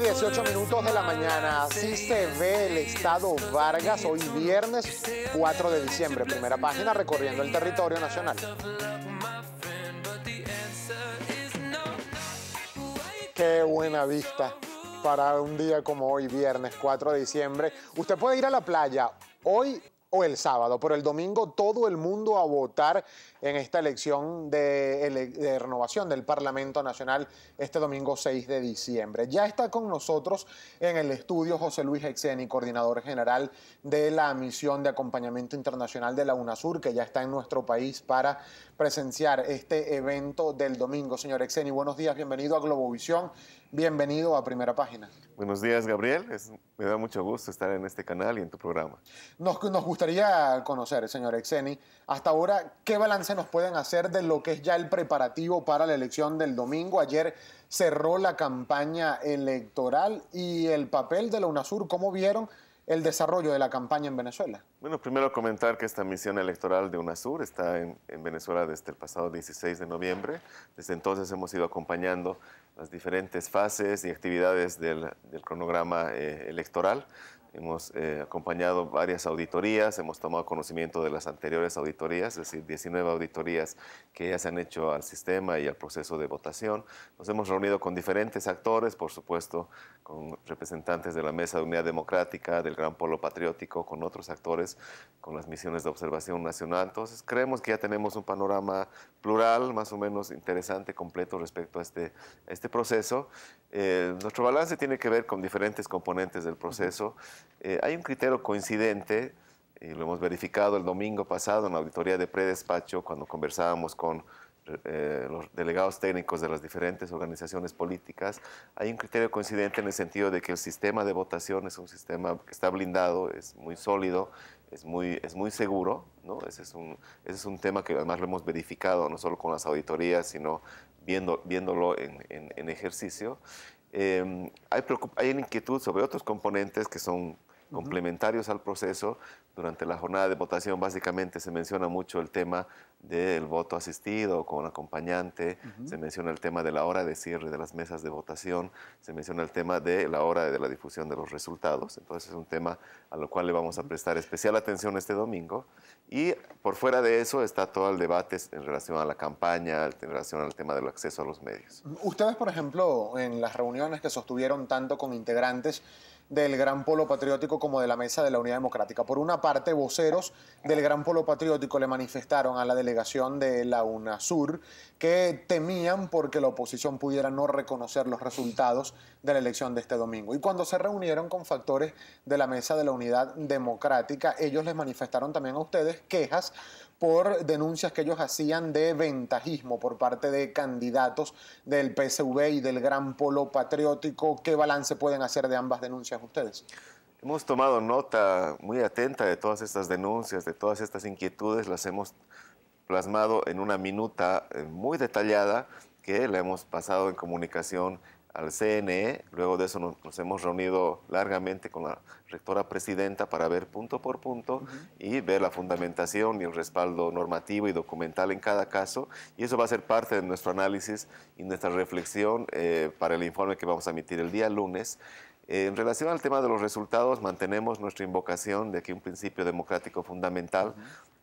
18 minutos de la mañana. Así se ve el estado Vargas hoy viernes 4 de diciembre. Primera página recorriendo el territorio nacional. Qué buena vista para un día como hoy viernes 4 de diciembre. Usted puede ir a la playa hoy o el sábado, pero el domingo todo el mundo a votar en esta elección de, renovación del Parlamento Nacional este domingo 6 de diciembre. Ya está con nosotros en el estudio José Luis Exeni, coordinador general de la misión de acompañamiento internacional de la UNASUR, que ya está en nuestro país para presenciar este evento del domingo. Señor Exeni, buenos días, bienvenido a Globovisión. Bienvenido a Primera Página. Buenos días, Gabriel. me da mucho gusto estar en este canal y en tu programa. Nos, nos gustaría conocer, señor Exeni, hasta ahora, ¿qué balance nos pueden hacer de lo que es ya el preparativo para la elección del domingo? Ayer cerró la campaña electoral y el papel de la UNASUR, ¿cómo vieron? el desarrollo de la campaña en Venezuela? Bueno, primero comentar que esta misión electoral de UNASUR está en, Venezuela desde el pasado 16 de noviembre. Desde entonces hemos ido acompañando las diferentes fases y actividades del, cronograma eh, electoral. Hemos eh, acompañado varias auditorías, hemos tomado conocimiento de las anteriores auditorías, es decir, 19 auditorías que ya se han hecho al sistema y al proceso de votación. Nos hemos reunido con diferentes actores, por supuesto, con representantes de la Mesa de Unidad Democrática, del Gran Polo Patriótico, con otros actores, con las misiones de observación nacional. Entonces, creemos que ya tenemos un panorama plural, más o menos interesante, completo respecto a este, este proceso. Eh, nuestro balance tiene que ver con diferentes componentes del proceso. Eh, hay un criterio coincidente, y eh, lo hemos verificado el domingo pasado en la auditoría de predespacho, cuando conversábamos con eh, los delegados técnicos de las diferentes organizaciones políticas, hay un criterio coincidente en el sentido de que el sistema de votación es un sistema que está blindado, es muy sólido, es muy, es muy seguro. ¿no? Ese, es un, ese es un tema que además lo hemos verificado, no solo con las auditorías, sino viendo, viéndolo en, en, ejercicio. hay, hay inquietud sobre otros componentes que son complementarios al proceso. Durante la jornada de votación básicamente se menciona mucho el tema del voto asistido con acompañante, se menciona el tema de la hora de cierre de las mesas de votación, se menciona el tema de la hora de la difusión de los resultados. Entonces es un tema a lo cual le vamos a prestar especial atención este domingo. Y por fuera de eso está todo el debate en relación a la campaña, en relación al tema del acceso a los medios. Ustedes, por ejemplo, en las reuniones que sostuvieron tanto con integrantes, del Gran Polo Patriótico como de la Mesa de la Unidad Democrática. Por una parte, voceros del Gran Polo Patriótico le manifestaron a la delegación de la UNASUR que temían porque la oposición pudiera no reconocer los resultados de la elección de este domingo. Y cuando se reunieron con factores de la Mesa de la Unidad Democrática, ellos les manifestaron también a ustedes quejas por denuncias que ellos hacían de ventajismo por parte de candidatos del PSV y del Gran Polo Patriótico. ¿Qué balance pueden hacer de ambas denuncias ustedes? Hemos tomado nota muy atenta de todas estas denuncias, de todas estas inquietudes, las hemos plasmado en una minuta eh, muy detallada que la hemos pasado en comunicación al CNE. Luego de eso nos, hemos reunido largamente con la rectora presidenta para ver punto por punto y ver la fundamentación y el respaldo normativo y documental en cada caso. Y eso va a ser parte de nuestro análisis y nuestra reflexión eh, para el informe que vamos a emitir el día lunes. Eh, en relación al tema de los resultados, mantenemos nuestra invocación de que un principio democrático fundamental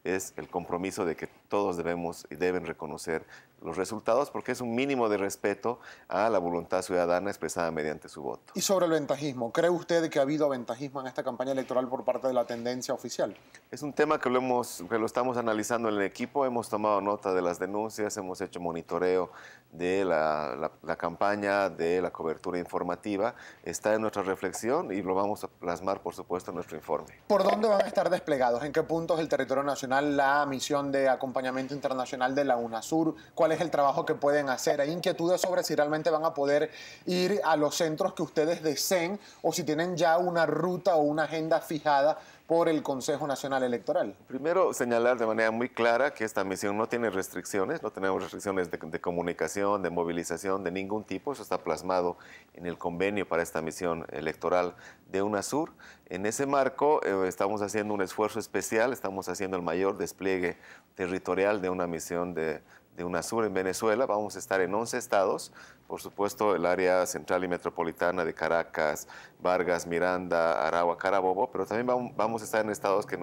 es el compromiso de que todos debemos y deben reconocer los resultados porque es un mínimo de respeto a la voluntad ciudadana expresada mediante su voto. Y sobre el ventajismo, ¿cree usted que ha habido ventajismo en esta campaña electoral por parte de la tendencia oficial? Es un tema que lo, hemos, que lo estamos analizando en el equipo, hemos tomado nota de las denuncias, hemos hecho monitoreo de la, campaña, de la cobertura informativa, está en nuestra reflexión y lo vamos a plasmar, por supuesto, en nuestro informe. ¿Por dónde van a estar desplegados? ¿En qué puntos del territorio nacional la misión de acompañamiento internacional de la UNASUR? ¿Cuál es el trabajo que pueden hacer. Hay inquietudes sobre si realmente van a poder ir a los centros que ustedes deseen o si tienen ya una ruta o una agenda fijada por el Consejo Nacional Electoral. Primero, señalar de manera muy clara que esta misión no tiene restricciones, no tenemos restricciones de, comunicación, de movilización, de ningún tipo. Eso está plasmado en el convenio para esta misión electoral de UNASUR. En ese marco, eh, estamos haciendo un esfuerzo especial, estamos haciendo el mayor despliegue territorial de una misión de, de UNASUR en Venezuela. Vamos a estar en 11 estados, por supuesto el área central y metropolitana de Caracas, Vargas, Miranda, Aragua, Carabobo, pero también vamos a estar en estados que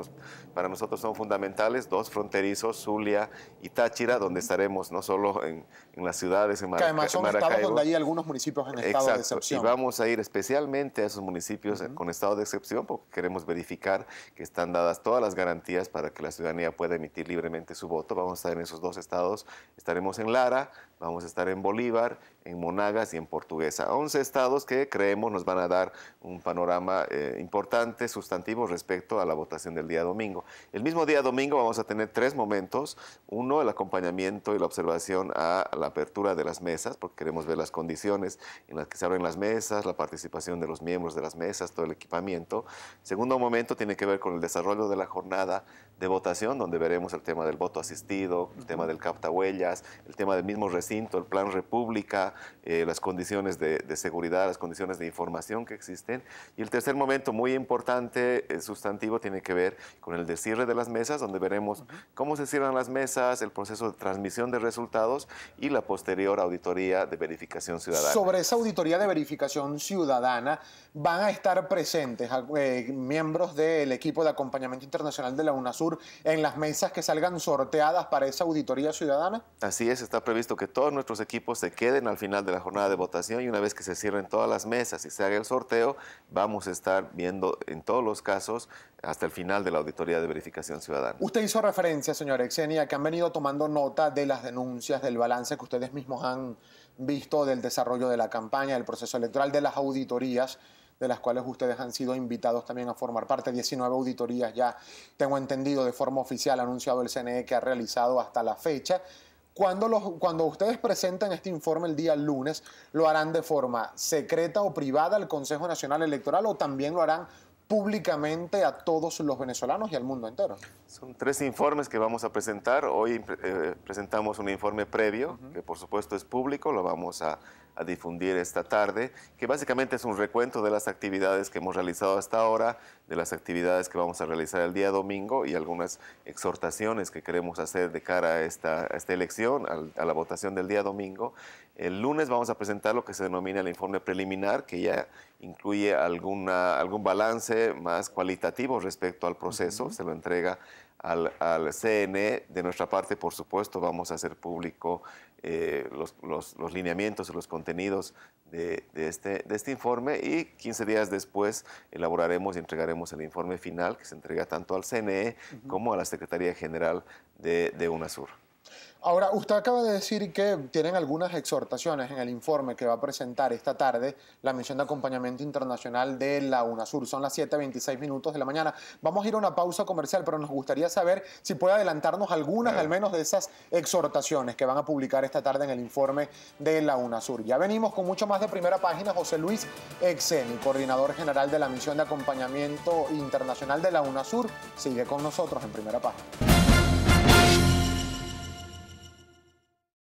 para nosotros son fundamentales, dos fronterizos, Zulia y Táchira, donde estaremos no solo en, las ciudades, en Maracaibo. además son donde hay algunos municipios en estado de excepción. Y vamos a ir especialmente a esos municipios con estado de excepción porque queremos verificar que están dadas todas las garantías para que la ciudadanía pueda emitir libremente su voto. Vamos a estar en esos dos estados estaremos en Lara, Vamos a estar en Bolívar, en Monagas y en Portuguesa. 11 estados que creemos nos van a dar un panorama eh, importante, sustantivo respecto a la votación del día domingo. El mismo día domingo vamos a tener tres momentos. Uno, el acompañamiento y la observación a la apertura de las mesas, porque queremos ver las condiciones en las que se abren las mesas, la participación de los miembros de las mesas, todo el equipamiento. Segundo momento tiene que ver con el desarrollo de la jornada de votación, donde veremos el tema del voto asistido, el tema del captahuellas, el tema del mismo recinto el plan República, eh, las condiciones de, seguridad, las condiciones de información que existen. Y el tercer momento muy importante, eh, sustantivo, tiene que ver con el cierre de las mesas, donde veremos cómo se cierran las mesas, el proceso de transmisión de resultados y la posterior auditoría de verificación ciudadana. Sobre esa auditoría de verificación ciudadana van a estar presentes eh, miembros del equipo de acompañamiento internacional de la UNASUR en las mesas que salgan sorteadas para esa auditoría ciudadana. Así es, está previsto que todos nuestros equipos se queden al final de la jornada de votación y una vez que se cierren todas las mesas y se haga el sorteo, vamos a estar viendo en todos los casos hasta el final de la auditoría de verificación ciudadana. Usted hizo referencia, señora Exenia, que han venido tomando nota de las denuncias, del balance que ustedes mismos han visto del desarrollo de la campaña, del proceso electoral, de las auditorías de las cuales ustedes han sido invitados también a formar parte. 19 auditorías ya, tengo entendido, de forma oficial, anunciado el CNE que ha realizado hasta la fecha. Cuando, los, cuando ustedes presenten este informe el día lunes, ¿lo harán de forma secreta o privada al Consejo Nacional Electoral o también lo harán públicamente a todos los venezolanos y al mundo entero. Son tres informes que vamos a presentar. Hoy eh, presentamos un informe previo, que por supuesto es público, lo vamos a a difundir esta tarde, que básicamente es un recuento de las actividades que hemos realizado hasta ahora, de las actividades que vamos a realizar el día domingo y algunas exhortaciones que queremos hacer de cara a esta, esta elección, a, la votación del día domingo. El lunes vamos a presentar lo que se denomina el informe preliminar, que ya incluye alguna, algún balance más cualitativo respecto al proceso, se lo entrega al, CNE. De nuestra parte, por supuesto, vamos a hacer público eh, los, lineamientos y los contenidos de, este, este, informe y 15 días después elaboraremos y entregaremos el informe final que se entrega tanto al CNE como a la Secretaría General de UNASUR. Ahora, usted acaba de decir que tienen algunas exhortaciones en el informe que va a presentar esta tarde la misión de acompañamiento internacional de la UNASUR. Son las 7.26 minutos de la mañana. Vamos a ir a una pausa comercial, pero nos gustaría saber si puede adelantarnos algunas, al menos de esas exhortaciones que van a publicar esta tarde en el informe de la UNASUR. Ya venimos con mucho más de primera página. José Luis Exeni, coordinador general de la misión de acompañamiento internacional de la UNASUR, sigue con nosotros en primera página.